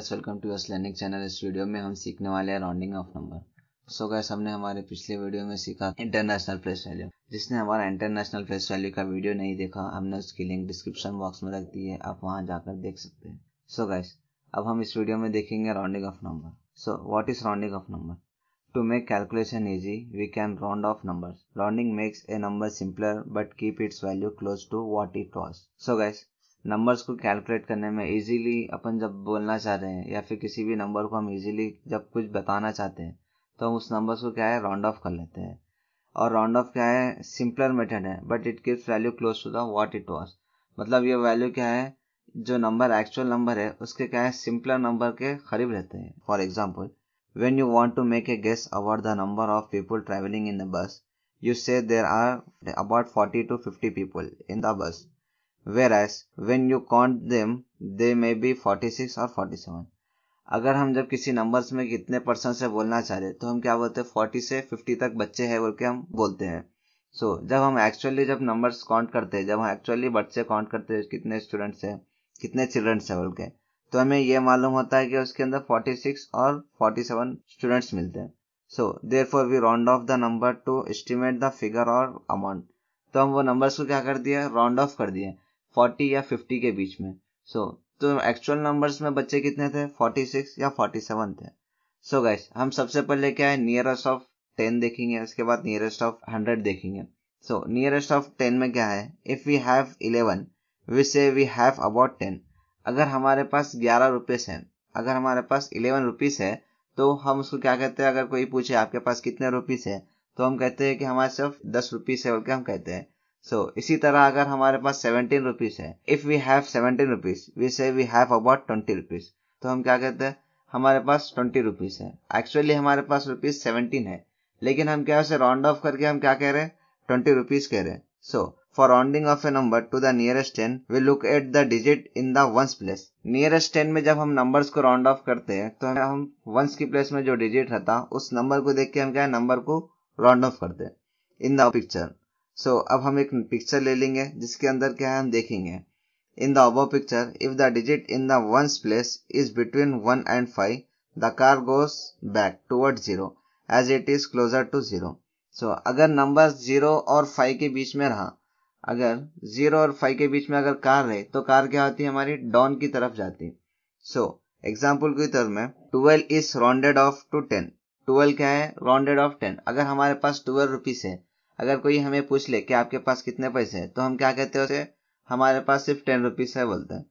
Gas welcome to us learning channel इस video में हम सीखने वाले हैं rounding off number so guys हमने हमारे पिछले वीडियो में सीखा इंटरनेशनल प्रेस वैल्यू जिसने हमारा इंटरनेशनल प्रेस वैल्यू का वीडियो नहीं देखा हमने उसकी लिंक डिस्क्रिप्शन बॉक्स में रख दी है आप वहाँ जाकर देख सकते हैं सो गैस अब हम इस वीडियो में देखेंगे rounding off number so what is rounding off number to make calculation easy we can round off number rounding makes a number simpler but keep its value close to what it was so guys numbers को calculate करने में easily अपन जब बोलना चाह रहे हैं या फिर किसी भी नंबर को हम इजीली जब कुछ बताना चाहते हैं तो हम उस नंबर्स को क्या है राउंड ऑफ कर लेते हैं और राउंड ऑफ क्या है सिंपलर मेथड है but it gives value close to the what it was मतलब ये वैल्यू क्या है जो नंबर एक्चुअल नंबर है उसके क्या है सिंपलर नंबर के करीब रहते हैं for example when you want to make a guess about the number of people travelling in the bus you say there are about forty to fifty people in the bus whereas when you count them they may be 46 और 47 अगर हम जब किसी numbers में कितने percent से बोलना चाह रहे तो हम क्या बोलते हैं फोर्टी से फिफ्टी तक बच्चे हैं बोल के हम बोलते हैं सो so, जब हम एक्चुअली जब नंबर्स काउंट करते हैं जब हम एक्चुअली बच्चे काउंट करते हैं कितने स्टूडेंट्स हैं कितने चिल्ड्रंस हैं बोल के तो हमें यह मालूम होता है कि उसके अंदर 46 और 47 स्टूडेंट्स मिलते हैं so therefore we round off the number to estimate the figure और अमाउंट तो हम वो नंबर्स को क्या कर दिया राउंड ऑफ कर दिए फोर्टी या फिफ्टी के बीच में सो so, तो एक्चुअल नंबर्स में बच्चे कितने थे फोर्टी सिक्स या फोर्टी सेवन थे सो so गाइस हम सबसे पहले क्या है नियरेस्ट ऑफ टेन देखेंगे उसके बाद नियरेस्ट ऑफ हंड्रेड देखेंगे सो नियरेस्ट ऑफ टेन में क्या है if we have eleven we say we have about ten अगर हमारे पास ग्यारह रुपीज़ है अगर हमारे पास इलेवन रुपीज़ है तो हम उसको क्या कहते हैं अगर कोई पूछे आपके पास कितने रुपीज़ है तो हम कहते हैं कि हमारे सिर्फ दस रुपीज़ है बोल के हम कहते हैं सो so, इसी तरह अगर हमारे पास सेवनटीन रुपीज है if we have seventeen rupees we say we have about twenty rupees तो हम क्या कहते हैं हमारे पास ट्वेंटी रुपीज है एक्चुअली हमारे पास रुपीज सेवनटीन है लेकिन हम क्या उसे राउंड ऑफ करके हम क्या कह रहे हैं ट्वेंटी रुपीज कह रहे हैं so for rounding off a number to the nearest ten we look at the digit in the ones place nearest ten में जब हम नंबर्स को राउंड ऑफ करते हैं तो हम वंस की प्लेस में जो डिजिट रहता उस नंबर को देख के हम क्या नंबर को राउंड ऑफ करते हैं in the picture so so, अब हम एक पिक्चर ले लेंगे जिसके अंदर क्या है हम देखेंगे in the above picture if the digit in the ones place is between one and five the car goes back toward zero as it is closer to zero so अगर नंबर जीरो और five के बीच में रहा अगर zero और five के बीच में अगर कार रहे तो कार क्या होती है हमारी डॉन की तरफ जाती सो एग्जाम्पल की तरफ में twelve is rounded off to ten twelve क्या है राउंडेड ऑफ टेन अगर हमारे पास ट्वेल्व रुपीज है अगर कोई हमें पूछ ले कि आपके पास कितने पैसे हैं तो हम क्या कहते हैं उसे हमारे पास सिर्फ टेन रुपीज़ है बोलते हैं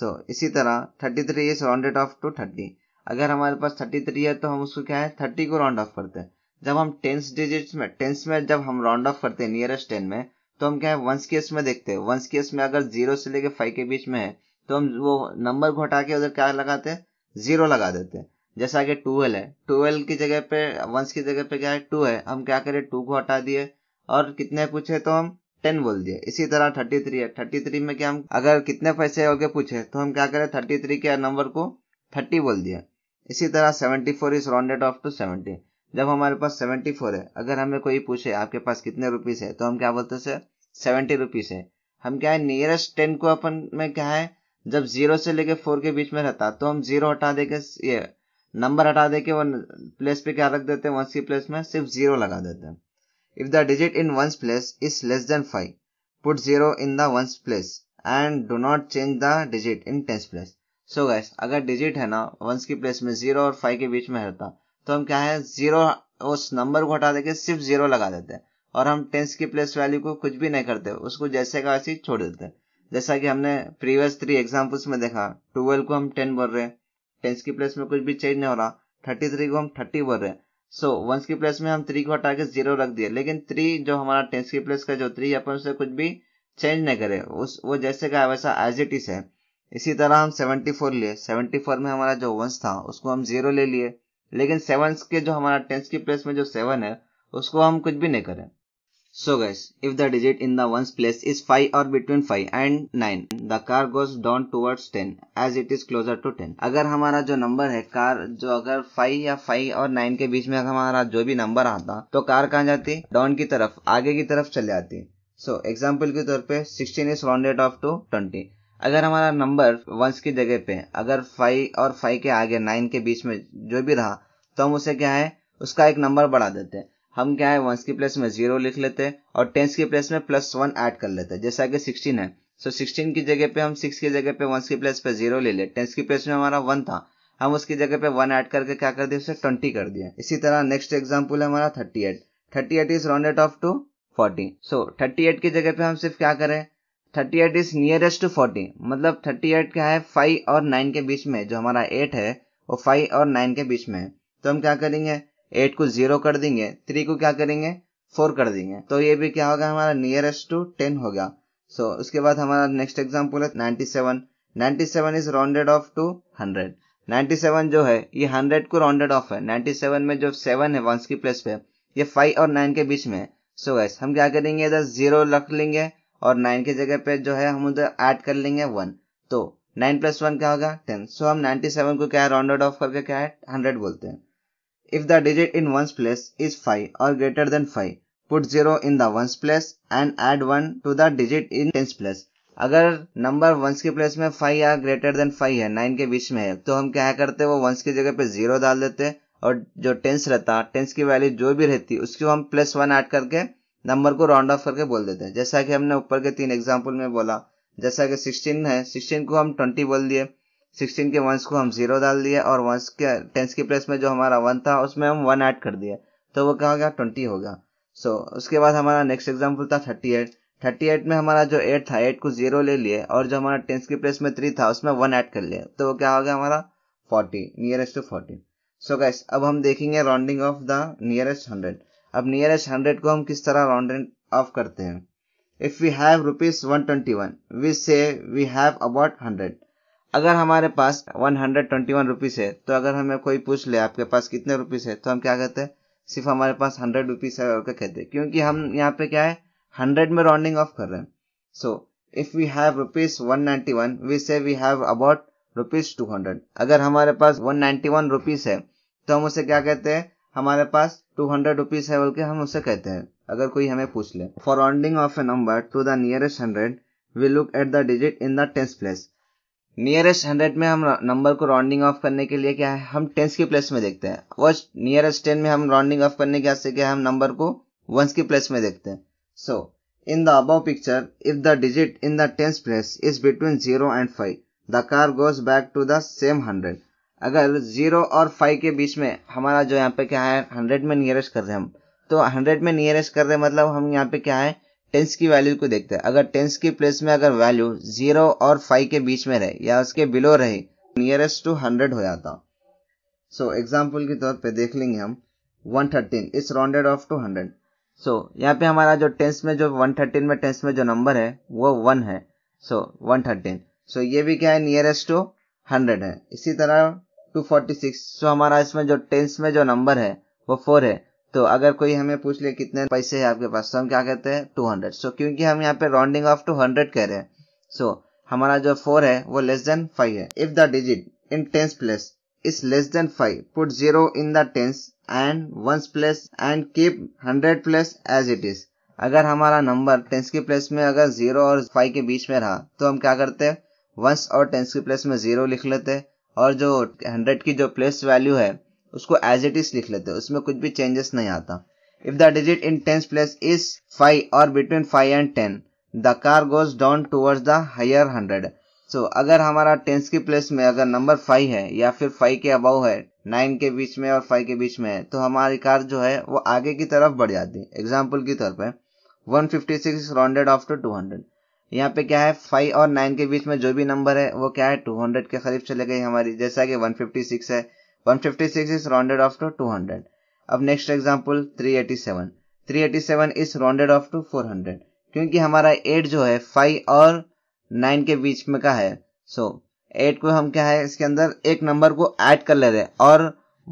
सो so, इसी तरह thirty three is rounded off to thirty अगर हमारे पास थर्टी थ्री है तो हम उसको क्या है थर्टी को राउंड ऑफ करते हैं जब हम टेंस डिजिट्स में टेंस में जब हम राउंड ऑफ करते हैं नियरेस्ट टेन में तो हम क्या है वंस केस में देखते हैं वंस केस में अगर जीरो से लेकर फाइव के बीच में है तो हम वो नंबर को हटा के उधर क्या लगाते हैं जीरो लगा देते हैं जैसा कि टूवेल्व है टूवेल्व की जगह पे वंस की जगह पे क्या है टू है हम क्या करें टू को हटा दिए और कितने पूछे तो हम टेन बोल दिए इसी तरह थर्टी थ्री है थर्टी थ्री में क्या हम अगर कितने पैसे हो गए पूछे तो हम क्या करें थर्टी थ्री के नंबर को थर्टी बोल दिया इसी तरह seventy four is rounded off to seventy जब हमारे पास सेवेंटी फोर है अगर हमें कोई पूछे आपके पास कितने रुपीज है तो हम क्या बोलते हैं सेवेंटी रुपीस है हम क्या है नियरेस्ट टेन को अपन में क्या है जब जीरो से लेके फोर के बीच में रहता तो हम जीरो हटा दे के ये नंबर हटा दे के वो प्लेस पे क्या रख देते हैं वंस की प्लेस में सिर्फ जीरो लगा देते हैं If the digit in ones place is less than 5, put 0 in the ones place and do not change the digit in tens place. So guys अगर डिजिट है ना वंस की प्लेस में जीरो और फाइव के बीच में रहता तो हम क्या है जीरो उस नंबर को हटा देके सिर्फ जीरो लगा देते हैं और हम टेंस की प्लेस वैल्यू को कुछ भी नहीं करते उसको जैसे का वैसे छोड़ देते हैं जैसा कि हमने प्रीवियस थ्री एग्जाम्पल्स में देखा ट्वेल्व को हम टेन बोल रहे हैं टेंस की प्लेस में कुछ भी चेंज नहीं हो रहा थर्टी थ्री को हम थर्टी बोल रहे हैं सो वंस की प्लेस में हम थ्री को हटा के जीरो रख दिया लेकिन थ्री जो हमारा टेंस की प्लेस का जो थ्री अपन उसे कुछ भी चेंज नहीं करे उस वो जैसे का वैसा एज इट इज है इसी तरह हम सेवेंटी फोर लिए सेवेंटी फोर में हमारा जो वंस था उसको हम जीरो ले लिए लेकिन सेवन के जो हमारा टेंस की प्लेस में जो सेवन है उसको हम कुछ भी नहीं करें So guys, if the digit in the ones place is 5 or between 5 and 9, the car goes down towards 10 as it is closer to 10. अगर हमारा जो number है car जो अगर 5 या 5 और 9 के बीच में हमारा जो भी number आता तो car कहाँ जाती Down की तरफ आगे की तरफ चले जाती so, example के तौर पे 16 is rounded off to 20. अगर हमारा number ones की जगह पे अगर 5 और 5 के आगे 9 के बीच में जो भी रहा तो हम उसे क्या है उसका एक number बढ़ा देते हैं हम क्या है वंस की प्लेस में जीरो लिख लेते हैं और टेंस की प्लेस में प्लस वन ऐड कर लेते हैं जैसा कि सिक्सटीन है सो सिक्सटीन की जगह पे हम सिक्स की जगह पे वंस की प्लेस पे जीरो ले ले टेंस की प्लेस में हमारा वन था हम उसकी जगह पे वन ऐड करके क्या कर दिया उसे ट्वेंटी कर दिया इसी तरह नेक्स्ट एग्जाम्पल है हमारा thirty eight thirty eight is rounded off to forty so thirty eight की जगह पे हम सिर्फ क्या करें thirty eight is nearest to forty मतलब थर्टी एट क्या है फाइव और नाइन के बीच में जो हमारा एट है वो फाइव और नाइन के बीच में है तो हम क्या करेंगे एट को जीरो कर देंगे थ्री को क्या करेंगे फोर कर देंगे तो ये भी क्या होगा हमारा नियरेस्ट टू टेन होगा सो so, उसके बाद हमारा नेक्स्ट एग्जाम्पल है ninety seven ninety seven is rounded off to hundred ninety seven जो है ये हंड्रेड को राउंडेड ऑफ है नाइन्टी सेवन में जो सेवन है वंस की प्लेस पे ये फाइव और नाइन के बीच में है सो so, गैस हम क्या करेंगे इधर जीरो रख लेंगे और नाइन की जगह पे जो है हम उधर ऐड कर लेंगे वन तो नाइन प्लस वन क्या होगा टेन सो so, हम नाइन्टी सेवन को क्या है राउंडेड ऑफ करके क्या है हंड्रेड बोलते हैं If the digit in ones place is 5 or greater than 5, put 0 in the ones place and add 1 to the digit in tens place. अगर नंबर वंस के प्लेस में फाइव या ग्रेटर देन फाइव है nine के बीच में है तो हम क्या करते हैं वो वंस की जगह पे जीरो डाल देते हैं और जो टेंस रहता टेंस की वैल्यू जो भी रहती उसको हम प्लस वन ऐड करके नंबर को राउंड ऑफ करके बोल देते हैं जैसा कि हमने ऊपर के तीन एग्जाम्पल में बोला जैसा कि सिक्सटीन है सिक्सटीन को हम ट्वेंटी बोल दिए सिक्सटीन के वंस को हम जीरो डाल दिए और वंस के टेंस की प्लेस में जो हमारा वन था उसमें हम वन ऐड कर दिए तो वो क्या हो गया ट्वेंटी होगा सो so, उसके बाद हमारा नेक्स्ट एग्जाम्पल था थर्टी एट थर्टी एट में हमारा जो एट था एट को जीरो ले लिए और जो हमारा टेंस की प्लेस में थ्री था उसमें वन ऐड कर लिया तो वो क्या हो गया हमारा forty nearest to forty so guys अब हम देखेंगे rounding off the nearest hundred अब नियरेस्ट हंड्रेड को हम किस तरह राउंड ऑफ करते हैं if we have rupees one twenty one we say we have about hundred अगर हमारे पास one hundred twenty one rupees है तो अगर हमें कोई पूछ ले आपके पास कितने रुपीज़ है तो हम क्या कहते हैं सिर्फ हमारे पास हंड्रेड रुपीज़ है और क्या कहते हैं क्योंकि हम यहाँ पे क्या है हंड्रेड में राउंडिंग ऑफ कर रहे हैं so if we have rupees one ninety one we say we have about rupees two hundred अगर हमारे पास वन नाइन्टी वन रुपीज़ है तो हम उसे क्या कहते हैं हमारे पास टू हंड्रेड रुपीज़ है बोल के हम उसे कहते हैं अगर कोई हमें पूछ ले for rounding off a number to the nearest hundred we look at the digit in the tens place nearest hundred में हम नंबर को राउंडिंग ऑफ करने के लिए क्या है हम टेंस की प्लेस में देखते हैं वर्ष नियरेस्ट टेन में हम राउंडिंग ऑफ करने के से क्या हम नंबर को वंस की प्लेस में देखते हैं so in the above picture if the digit in the tens place is between zero and five the car goes back to the same hundred अगर जीरो और फाइव के बीच में हमारा जो यहाँ पे क्या है हंड्रेड में नियरेस्ट कर रहे हैं हम तो हंड्रेड में नियरेस्ट कर रहे मतलब हम यहाँ पे क्या है टेंस की वैल्यू को देखते हैं अगर टेंस की प्लेस में अगर वैल्यू जीरो और फाइव के बीच में रहे या उसके बिलो रहे नियरेस्ट टू हंड्रेड हो जाता सो so, एग्जाम्पल के तौर पे देख लेंगे हम one thirteen is rounded off to hundred so यहाँ पे हमारा जो टेंस में जो वन थर्टीन में टेंस में जो नंबर है वो वन है सो वन थर्टीन सो ये भी क्या है नियरेस्ट टू हंड्रेड है इसी तरह टू फोर्टी सिक्स सो हमारा इसमें जो टेंस में जो नंबर है वो फोर है तो अगर कोई हमें पूछ ले कितने पैसे है आपके पास तो हम क्या कहते हैं टू हंड्रेड सो क्योंकि हम यहाँ पे राउंडिंग ऑफ टू हंड्रेड कह रहे हैं सो so, हमारा जो फोर है वो लेस देन फाइव है if the digit in tens place is less than five put zero in the tens and ones place and keep hundred place as it is अगर हमारा नंबर टेंस की place में अगर zero और five के बीच में रहा तो हम क्या करते हैं वंस और टेंस की प्लेस में जीरो लिख लेते हैं और जो हंड्रेड की जो प्लेस वैल्यू है उसको एज इट इज लिख लेते हैं उसमें कुछ भी चेंजेस नहीं आता if the digit in tens place is five और between five and ten the car goes down towards the higher hundred so अगर हमारा टेंस की प्लेस में अगर नंबर फाइव है या फिर फाइव के अबाव है नाइन के बीच में और फाइव के बीच में है तो हमारी कार जो है वो आगे की तरफ बढ़ जाती है एग्जाम्पल की तौर पर one fifty six rounded off to two hundred यहाँ पे क्या है फाइव और नाइन के बीच में जो भी नंबर है वो क्या है टू हंड्रेड के करीब चले गए हमारी जैसा कि वन फिफ्टी सिक्स है 156 is rounded off to 200. अब next example 387. 387 is rounded off to 400 क्योंकि हमारा 8 जो है 5 और 9 के बीच में का है सो so, 8 को हम क्या है इसके अंदर एक नंबर को ऐड कर ले रहे हैं और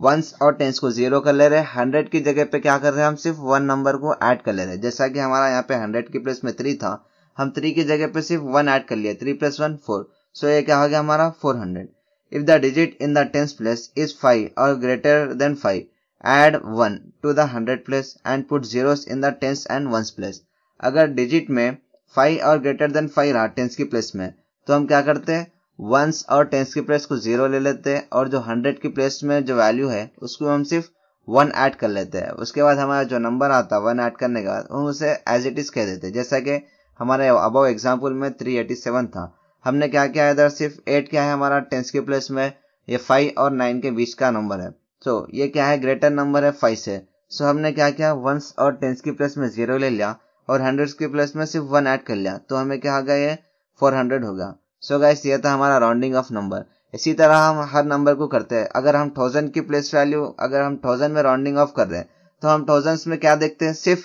वंस और टेंस को जीरो कर ले रहे हैं हंड्रेड की जगह पे क्या कर रहे हैं हम सिर्फ वन नंबर को ऐड कर ले रहे हैं जैसा कि हमारा यहाँ पे हंड्रेड की प्लेस में थ्री था हम थ्री की जगह पे सिर्फ वन ऐड कर लिया three plus one four so ये क्या हो गया हमारा four hundred If the digit in the tens place is 5 or greater than 5, add 1 to the hundred place and put zeros in the tens and ones place. अगर digit में 5 और greater than 5 रहा tense की place में तो हम क्या करते हैं वंस और टेंस की प्लेस को जीरो ले लेते हैं और जो हंड्रेड की प्लेस में जो वैल्यू है उसको हम सिर्फ वन ऐड कर लेते हैं उसके बाद हमारा जो नंबर आता है वन ऐड करने के बाद हम उसे एज इट इज़ कह देते हैं जैसा कि हमारे अबव एग्जाम्पल में थ्री एटी सेवन था हमने क्या किया इधर सिर्फ एट क्या है हमारा टेंस के प्लेस में ये फाइव और नाइन के बीच का नंबर है सो so, ये क्या है ग्रेटर नंबर है फाइव से सो so, हमने क्या किया वंस और टेंस की प्लस में जीरो ले लिया और हंड्रेड के प्लस में सिर्फ वन ऐड कर लिया तो हमें क्या होगा ये फोर हंड्रेड होगा सो गाइस ये था हमारा राउंडिंग ऑफ नंबर इसी तरह हम हर नंबर को करते हैं अगर हम थाउजेंड की प्लेस वैल्यू अगर हम थाउजेंड में राउंडिंग ऑफ कर रहे हैं तो हम थाउजेंड में क्या देखते हैं सिर्फ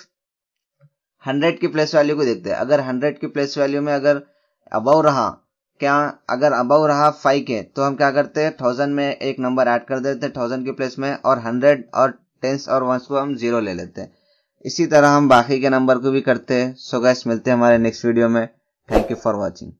हंड्रेड की प्लेस वैल्यू को देखते हैं अगर हंड्रेड की प्लेस वैल्यू में अगर अबव रहा क्या अगर अबव रहा फाइव के तो हम क्या करते हैं थाउजेंड में एक नंबर ऐड कर देते हैं थाउजेंड के प्लेस में और हंड्रेड और टेंस और वंस को हम जीरो ले लेते हैं इसी तरह हम बाकी के नंबर को भी करते हैं सो गैस मिलते हैं हमारे नेक्स्ट वीडियो में थैंक यू फॉर वॉचिंग